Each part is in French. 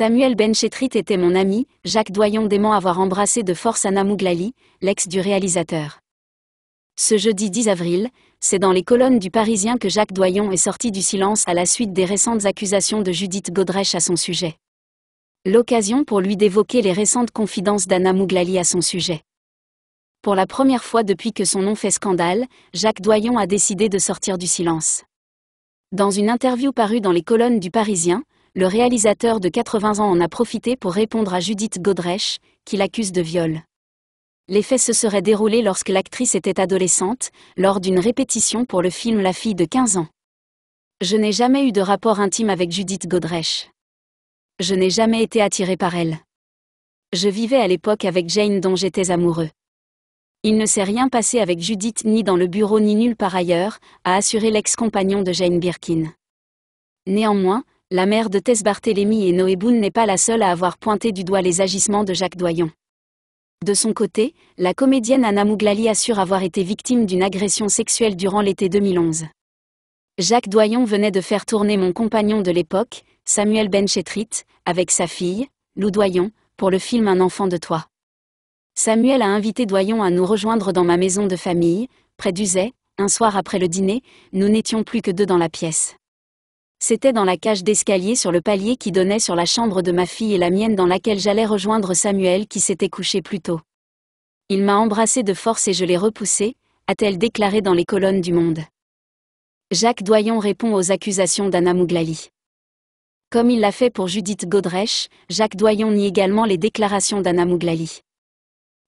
Samuel Benchetrit était mon ami, Jacques Doyon dément avoir embrassé de force Anna Mouglali, l'ex du réalisateur. Ce jeudi 10 avril, c'est dans les colonnes du Parisien que Jacques Doyon est sorti du silence à la suite des récentes accusations de Judith Godrèche à son sujet. L'occasion pour lui d'évoquer les récentes confidences d'Anna Mouglali à son sujet. Pour la première fois depuis que son nom fait scandale, Jacques Doyon a décidé de sortir du silence. Dans une interview parue dans les colonnes du Parisien, le réalisateur de 80 ans en a profité pour répondre à Judith Godrèche, qui l'accuse de viol. Les faits se seraient déroulés lorsque l'actrice était adolescente, lors d'une répétition pour le film La fille de 15 ans. Je n'ai jamais eu de rapport intime avec Judith Godrèche. Je n'ai jamais été attiré par elle. Je vivais à l'époque avec Jane dont j'étais amoureux. Il ne s'est rien passé avec Judith ni dans le bureau ni nulle part ailleurs, a assuré l'ex-compagnon de Jane Birkin. Néanmoins, la mère de Tess Barthélémy et Noé Boone n'est pas la seule à avoir pointé du doigt les agissements de Jacques Doyon. De son côté, la comédienne Anna Mouglali assure avoir été victime d'une agression sexuelle durant l'été 2011. Jacques Doyon venait de faire tourner mon compagnon de l'époque, Samuel Benchetrit, avec sa fille, Lou Doyon, pour le film Un enfant de toi. Samuel a invité Doyon à nous rejoindre dans ma maison de famille, près d'Uzet, un soir après le dîner, nous n'étions plus que deux dans la pièce. C'était dans la cage d'escalier sur le palier qui donnait sur la chambre de ma fille et la mienne dans laquelle j'allais rejoindre Samuel qui s'était couché plus tôt. Il m'a embrassé de force et je l'ai repoussé, a-t-elle déclaré dans les colonnes du Monde. Jacques Doyon répond aux accusations d'Anna Mouglali. Comme il l'a fait pour Judith Godrèche, Jacques Doyon nie également les déclarations d'Anna Mouglali.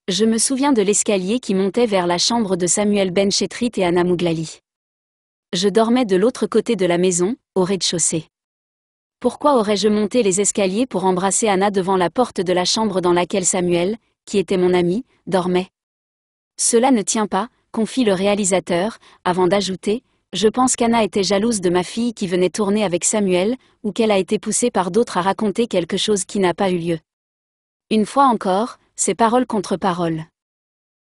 Je me souviens de l'escalier qui montait vers la chambre de Samuel Benchetrit et Anna Mouglali. Je dormais de l'autre côté de la maison, au rez-de-chaussée. Pourquoi aurais-je monté les escaliers pour embrasser Anna devant la porte de la chambre dans laquelle Samuel, qui était mon ami, dormait Cela ne tient pas, confie le réalisateur, avant d'ajouter Je pense qu'Anna était jalouse de ma fille qui venait tourner avec Samuel, ou qu'elle a été poussée par d'autres à raconter quelque chose qui n'a pas eu lieu. Une fois encore, c'est parole contre parole.